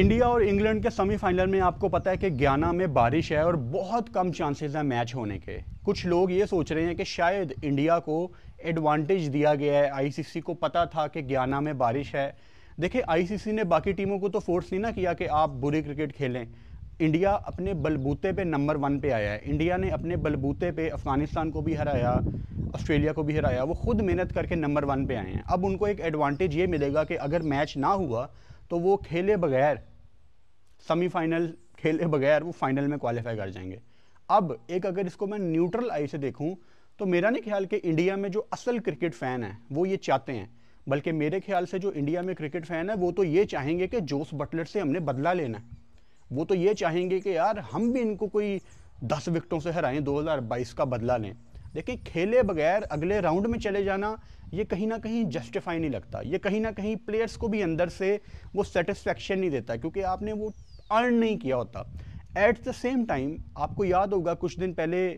India और England के semifinal में आपको पता है कि गाना में बारिश है और बहुत कम चांसेस हैं मैच होने के कुछ लोग ये सोच रहे हैं कि शायद इंडिया को एडवांटेज दिया गया है आईसीसी को पता था कि गयाना में बारिश है देखिए आईसीसी ने बाकी टीमों को तो फोर्स नहीं ना किया कि आप बुरी क्रिकेट खेलें इंडिया अपने बलबूते पर नंबर वन पर आया है इंडिया ने अपने बलबूते पर अफ़गानिस्तान को भी हराया ऑस्ट्रेलिया को भी हराया वो खुद मेहनत करके नंबर वन पे आए हैं अब उनको एक एडवांटेज ये मिलेगा कि अगर मैच ना हुआ तो वो खेले बगैर सेमीफाइनल खेले बगैर वो फाइनल में क्वालिफाई कर जाएंगे अब एक अगर इसको मैं न्यूट्रल आई से देखूं तो मेरा नहीं ख्याल कि इंडिया में जो असल क्रिकेट फ़ैन है वो ये चाहते हैं बल्कि मेरे ख्याल से जो इंडिया में क्रिकेट फ़ैन है वो तो ये चाहेंगे कि जोस बटलर से हमने बदला लेना है वो तो ये चाहेंगे कि यार हम भी इनको कोई दस विकटों से हराएं 2022 का बदला लें देखिए खेले बगैर अगले राउंड में चले जाना ये कहीं ना कहीं जस्टिफाई नहीं लगता ये कहीं ना कहीं प्लेयर्स को भी अंदर से वो सेटिस्फेक्शन नहीं देता क्योंकि आपने वो अर्न नहीं किया होता एट द सेम टाइम आपको याद होगा कुछ दिन पहले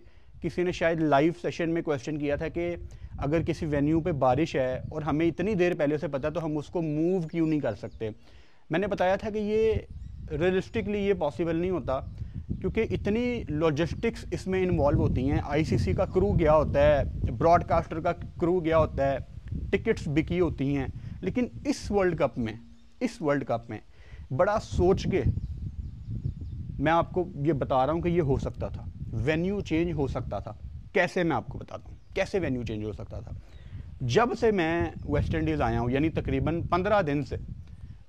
किसी ने शायद लाइव सेशन में क्वेश्चन किया था कि अगर किसी वेन्यू पे बारिश है और हमें इतनी देर पहले से पता तो हम उसको मूव क्यों नहीं कर सकते मैंने बताया था कि ये रियलिस्टिकली ये पॉसिबल नहीं होता क्योंकि इतनी लॉजिस्टिक्स इसमें इन्वॉल्व होती हैं आईसीसी का क्रू गया होता है ब्रॉडकास्टर का क्रू गया होता है टिकट्स बिकी होती हैं लेकिन इस वर्ल्ड कप में इस वर्ल्ड कप में बड़ा सोच के मैं आपको ये बता रहा हूँ कि ये हो सकता था वेन्यू चेंज हो सकता था कैसे मैं आपको बताता हूँ कैसे वेन्यू चेंज हो सकता था जब से मैं वेस्ट इंडीज़ आया हूँ यानी तकरीबन पंद्रह दिन से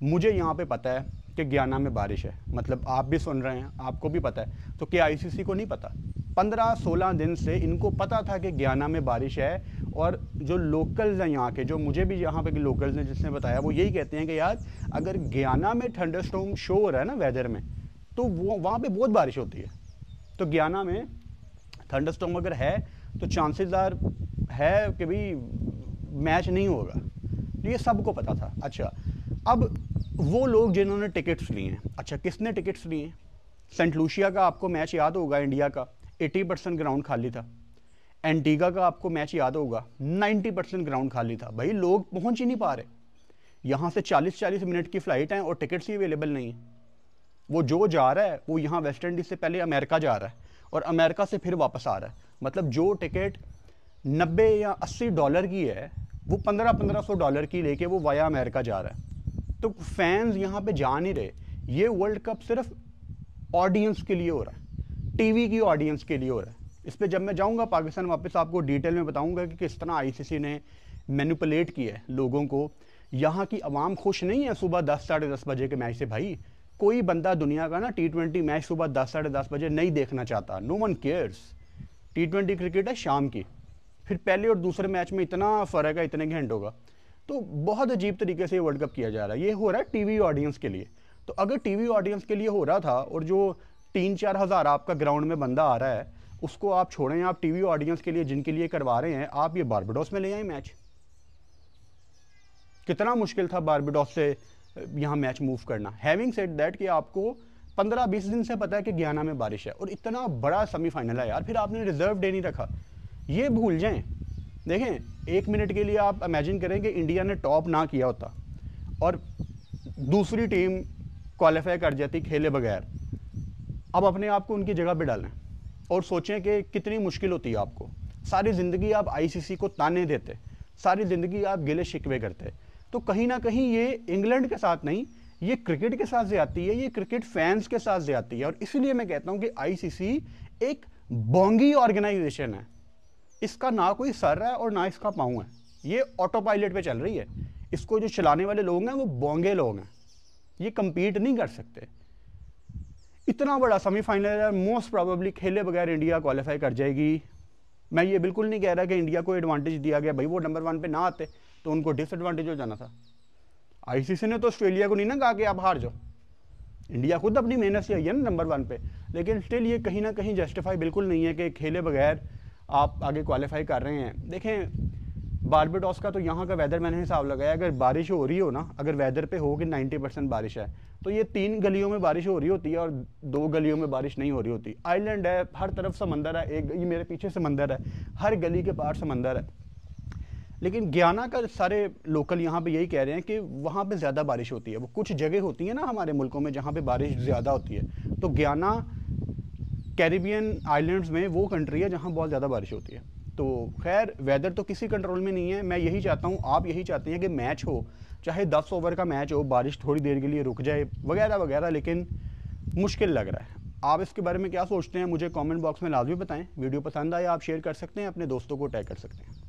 मुझे यहाँ पे पता है कि गयाना में बारिश है मतलब आप भी सुन रहे हैं आपको भी पता है तो क्या आईसीसी को नहीं पता पंद्रह सोलह दिन से इनको पता था कि गयाना में बारिश है और जो लोकल्स हैं यहाँ के जो मुझे भी यहाँ पे लोकल्स ने जिसने बताया वो यही कहते हैं कि यार अगर गयाना में ठंडर स्टोम शो हो रहा है ना वेदर में तो वो वहाँ पर बहुत बारिश होती है तो गयाना में थंडर स्टोम अगर है तो चांसेस आर है कि भाई मैच नहीं होगा तो ये सबको पता था अच्छा अब वो लोग जिन्होंने टिकट्स लिए हैं अच्छा किसने टिकट्स लिए हैं सेंट लूशिया का आपको मैच याद होगा इंडिया का 80 परसेंट ग्राउंड खाली था एंटीगा का आपको मैच याद होगा 90 परसेंट ग्राउंड खाली था भाई लोग पहुंच ही नहीं पा रहे यहाँ से 40-40 मिनट की फ़्लाइट है और टिकट्स ही अवेलेबल नहीं है वो जो जा रहा है वो यहाँ वेस्ट इंडीज़ से पहले अमेरिका जा रहा है और अमेरिका से फिर वापस आ रहा है मतलब जो टिकट नब्बे या अस्सी डॉलर की है वो पंद्रह पंद्रह सौ डॉलर की लेके वो वाया अमेरिका जा रहा है तो फैंस यहाँ पे जा नहीं रहे ये वर्ल्ड कप सिर्फ ऑडियंस के लिए हो रहा है टीवी की ऑडियंस के लिए हो रहा है इस पर जब मैं जाऊँगा पाकिस्तान वापस आपको डिटेल में बताऊँगा कि किस तरह आईसीसी ने मैनिपुलेट किया है लोगों को यहाँ की आवाम खुश नहीं है सुबह दस साढ़े दस बजे के मैच से भाई कोई बंदा दुनिया का ना टी ट्वेंटी मैच सुबह दस साढ़े दस बजे नहीं देखना चाहता no one cares T twenty cricket है शाम की फिर पहले और दूसरे मैच में इतना फ़र्क है इतने घंटों का तो बहुत अजीब तरीके से ये वर्ल्ड कप किया जा रहा है ये हो रहा है टीवी ऑडियंस के लिए तो अगर टीवी ऑडियंस के लिए हो रहा था और जो तीन चार हज़ार आपका ग्राउंड में बंदा आ रहा है उसको आप छोड़ें आप टीवी ऑडियंस के लिए जिनके लिए करवा रहे हैं आप ये बारबडोस में ले आए मैच कितना मुश्किल था बारबेडोस से यहाँ मैच मूव करना हैविंग सेट दैट कि आपको पंद्रह बीस दिन से पता है कि ज्ञाना में बारिश है और इतना बड़ा सेमीफाइनल है यार फिर आपने रिजर्व डे नहीं रखा ये भूल जाएं देखें एक मिनट के लिए आप इमेजिन करें कि इंडिया ने टॉप ना किया होता और दूसरी टीम क्वालिफाई कर जाती खेले बगैर अब अपने आप को उनकी जगह पर डालें और सोचें कि कितनी मुश्किल होती है आपको सारी ज़िंदगी आप आईसीसी को ताने देते सारी ज़िंदगी आप गिले शिकवे करते तो कहीं ना कहीं ये इंग्लैंड के साथ नहीं ये क्रिकेट के साथ ज्यादा है ये क्रिकेट फैंस के साथ ज्यादा है और इसीलिए मैं कहता हूँ कि आईसीसी एक बोंगी ऑर्गेनाइजेशन है इसका ना कोई सर है और ना इसका पाँव है ये ऑटो पायलट पर चल रही है इसको जो चलाने वाले लोग हैं वो बोंगे लोग हैं ये कम्पीट नहीं कर सकते इतना बड़ा सेमीफाइनल है मोस्ट प्रॉबली खेले बगैर इंडिया क्वालिफाई कर जाएगी मैं ये बिल्कुल नहीं कह रहा कि इंडिया को एडवांटेज दिया गया भाई वो नंबर वन पे ना आते तो उनको डिसएडवांटेज हो जाना था आईसीसी ने तो ऑस्ट्रेलिया को नहीं ना कहा कि आप हार जाओ इंडिया खुद अपनी मेहनत से आई है ना नंबर वन पे लेकिन स्टिल ये कहीं ना कहीं जस्टिफाई बिल्कुल नहीं है कि खेले बगैर आप आगे क्वालिफाई कर रहे हैं देखें बारबेडोस का तो यहाँ का वेदर मैंने हिसाब लगाया अगर बारिश हो रही हो ना अगर वेदर पे हो कि 90 परसेंट बारिश है तो ये तीन गलियों में बारिश हो रही होती है और दो गलियों में बारिश नहीं हो रही होती आइलैंड है हर तरफ समंदर है एक ये मेरे पीछे समंदर है हर गली के पार समंदर है लेकिन ग्याना का सारे लोकल यहाँ पे यही कह रहे हैं कि वहाँ पे ज़्यादा बारिश होती है वो कुछ जगह होती है ना हमारे मुल्कों में जहाँ पे बारिश ज़्यादा होती है तो ग्याना कैरिबियन आइलैंड्स में वो कंट्री है जहाँ बहुत ज़्यादा बारिश होती है तो खैर वेदर तो किसी कंट्रोल में नहीं है मैं यही चाहता हूँ आप यही चाहते हैं कि मैच हो चाहे दस ओवर का मैच हो बारिश थोड़ी देर के लिए रुक जाए वगैरह वगैरह लेकिन मुश्किल लग रहा है आप इसके बारे में क्या सोचते हैं मुझे कमेंट बॉक्स में लाजमी बताएं वीडियो पसंद आए आप शेयर कर सकते हैं अपने दोस्तों को टैग कर सकते हैं